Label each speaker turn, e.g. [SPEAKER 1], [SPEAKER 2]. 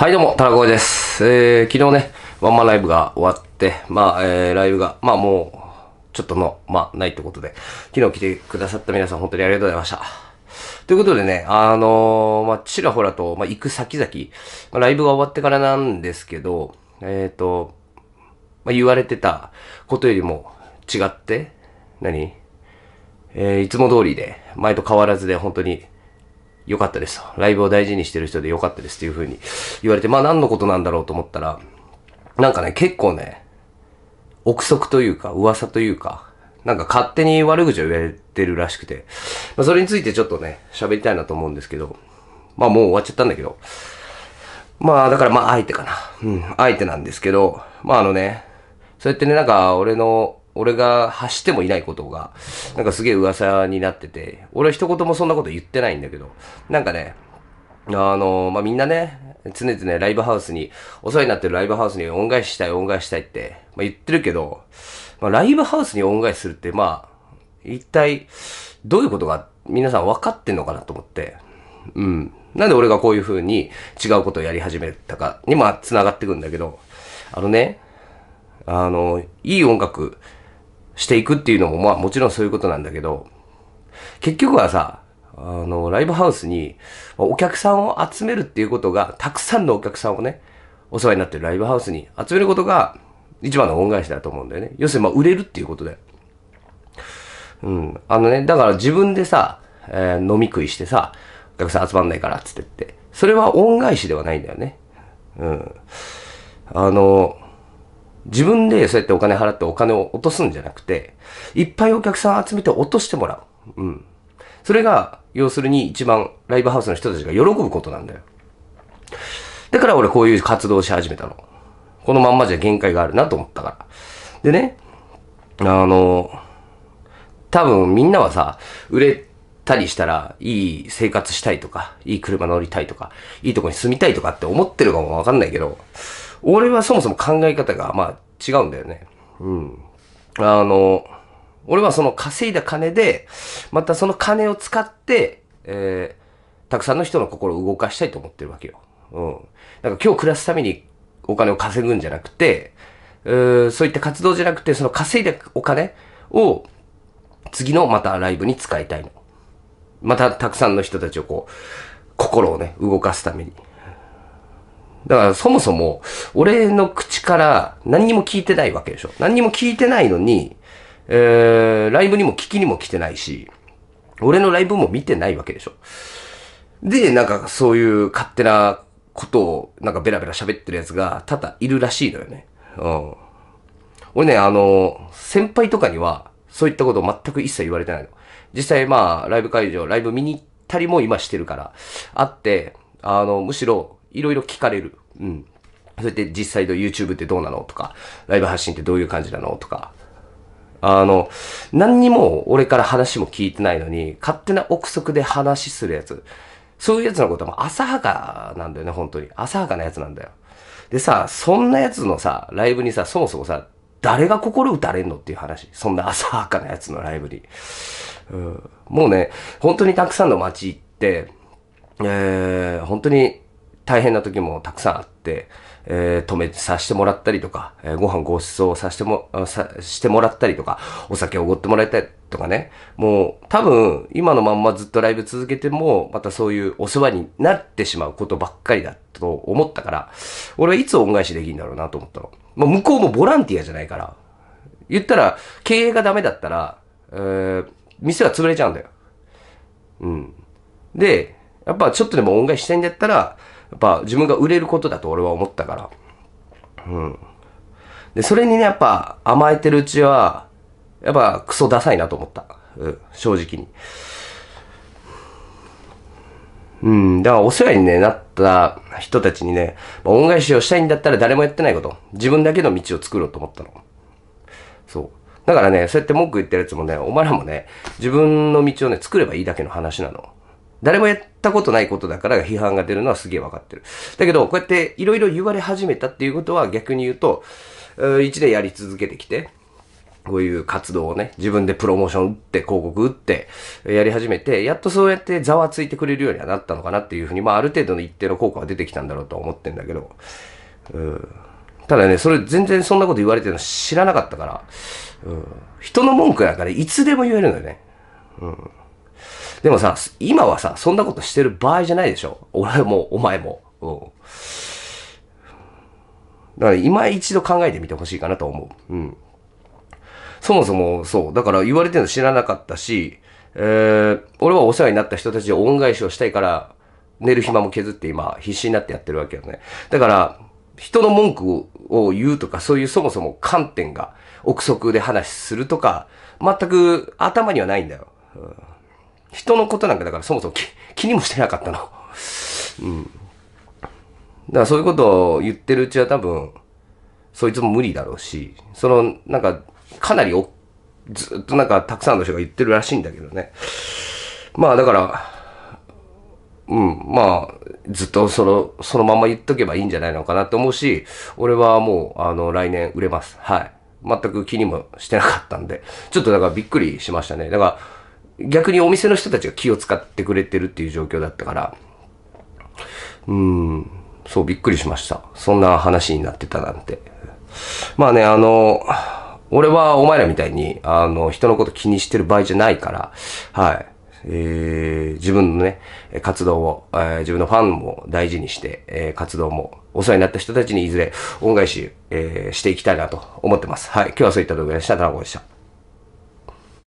[SPEAKER 1] はいどうも、らこです。えー、昨日ね、ワンマンライブが終わって、まあ、えー、ライブが、まあもう、ちょっとの、まあ、ないってことで、昨日来てくださった皆さん本当にありがとうございました。ということでね、あのー、まあ、ちらほらと、まあ、行く先々、まあ、ライブが終わってからなんですけど、えっ、ー、と、まあ、言われてたことよりも違って、何えー、いつも通りで、前と変わらずで本当に良かったです。ライブを大事にしてる人で良かったですっていう風に言われて、まあ何のことなんだろうと思ったら、なんかね、結構ね、憶測というか、噂というか、なんか勝手に悪口を言われてるらしくて、まあ、それについてちょっとね、喋りたいなと思うんですけど、まあもう終わっちゃったんだけど、まあだからまあ相手かな。うん、相手なんですけど、まああのね、そうやってね、なんか俺の俺が発してもいないことが、なんかすげえ噂になってて、俺は一言もそんなこと言ってないんだけど、なんかね、あの、まあ、みんなね、常々ライブハウスに、お世話になってるライブハウスに恩返ししたい、恩返ししたいって、まあ、言ってるけど、まあ、ライブハウスに恩返しするって、まあ、一体、どういうことが皆さん分かってんのかなと思って、うん。なんで俺がこういう風に違うことをやり始めたかにも繋がってくんだけど、あのね、あの、いい音楽していくっていうのも、まあもちろんそういうことなんだけど、結局はさ、あの、ライブハウスにお客さんを集めるっていうことが、たくさんのお客さんをね、お世話になってるライブハウスに集めることが一番の恩返しだと思うんだよね。要するに、まあ売れるっていうことだよ。うん。あのね、だから自分でさ、えー、飲み食いしてさ、お客さん集まんないからっつってって。それは恩返しではないんだよね。うん。あの、自分でそうやってお金払ってお金を落とすんじゃなくて、いっぱいお客さん集めて落としてもらう。うん。それが、要するに一番ライブハウスの人たちが喜ぶことなんだよ。だから俺こういう活動し始めたの。このまんまじゃ限界があるなと思ったから。でね、あの、多分みんなはさ、売れたりしたら、いい生活したいとか、いい車乗りたいとか、いいとこに住みたいとかって思ってるかもわかんないけど、俺はそもそも考え方が、まあ、違うんだよね。うん。あの、俺はその稼いだ金で、またその金を使って、えー、たくさんの人の心を動かしたいと思ってるわけよ。うん。だから今日暮らすためにお金を稼ぐんじゃなくて、う、そういった活動じゃなくて、その稼いだお金を次のまたライブに使いたいの。またたくさんの人たちをこう、心をね、動かすために。だからそもそも、俺の口から何にも聞いてないわけでしょ。何にも聞いてないのに、えー、ライブにも聞きにも来てないし、俺のライブも見てないわけでしょ。で、なんかそういう勝手なことを、なんかベラベラ喋ってるやつが多々いるらしいのよね。うん。俺ね、あの、先輩とかには、そういったことを全く一切言われてないの。実際まあ、ライブ会場、ライブ見に行ったりも今してるから、あって、あの、むしろ、いろいろ聞かれる。うん。そうやって実際の YouTube ってどうなのとか、ライブ発信ってどういう感じなのとか。あの、何にも俺から話も聞いてないのに、勝手な憶測で話するやつ。そういうやつのことも浅はかなんだよね、本当に。浅はかなやつなんだよ。でさ、そんなやつのさ、ライブにさ、そもそもさ、誰が心打たれんのっていう話。そんな浅はかなやつのライブに。うん、もうね、本当にたくさんの街行って、えー、本当に大変な時もたくさんあって、えー、止めさしてもらったりとか、えー、ご飯ご馳走さしても、さしてもらったりとか、お酒おごってもらいたいとかね。もう、多分、今のまんまずっとライブ続けても、またそういうお世話になってしまうことばっかりだと思ったから、俺はいつ恩返しできるんだろうなと思ったの。まあ、向こうもボランティアじゃないから。言ったら、経営がダメだったら、えー、店は潰れちゃうんだよ。うん。で、やっぱちょっとでも恩返ししたいんだったら、やっぱ自分が売れることだと俺は思ったから。うん。で、それにね、やっぱ甘えてるうちは、やっぱクソダサいなと思った。うん、正直に。うん、だからお世話に、ね、なった人たちにね、まあ、恩返しをしたいんだったら誰もやってないこと。自分だけの道を作ろうと思ったの。そう。だからね、そうやって文句言ってるやつもね、お前らもね、自分の道をね、作ればいいだけの話なの。誰もやったことないことだから批判が出るのはすげえわかってる。だけど、こうやっていろいろ言われ始めたっていうことは逆に言うと、1年やり続けてきて、こういう活動をね、自分でプロモーション打って、広告打って、やり始めて、やっとそうやってざわついてくれるようにはなったのかなっていうふうに、まあある程度の一定の効果は出てきたんだろうと思ってんだけど、うん。ただね、それ全然そんなこと言われてるの知らなかったから、うん。人の文句だからいつでも言えるのよね。うん。でもさ、今はさ、そんなことしてる場合じゃないでしょ。俺も、お前も。うん。だから今一度考えてみてほしいかなと思う。うん。そもそもそう。だから言われてるの知らなかったし、えー、俺はお世話になった人たちを恩返しをしたいから、寝る暇も削って今必死になってやってるわけよね。だから、人の文句を言うとか、そういうそもそも観点が憶測で話するとか、全く頭にはないんだよ。うん人のことなんかだからそもそも気にもしてなかったの。うん。だからそういうことを言ってるうちは多分、そいつも無理だろうし、その、なんか、かなりお、ずっとなんかたくさんの人が言ってるらしいんだけどね。まあだから、うん、まあ、ずっとその、そのまま言っとけばいいんじゃないのかなって思うし、俺はもう、あの、来年売れます。はい。全く気にもしてなかったんで、ちょっとだからびっくりしましたね。だから、逆にお店の人たちが気を使ってくれてるっていう状況だったから、うん、そう、びっくりしました。そんな話になってたなんて。まあね、あの、俺はお前らみたいに、あの、人のこと気にしてる場合じゃないから、はい。えー、自分のね、活動を、えー、自分のファンも大事にして、えー、活動もお世話になった人たちにいずれ恩返し、えしていきたいなと思ってます。はい。今日はそういった動画でした。田中でした。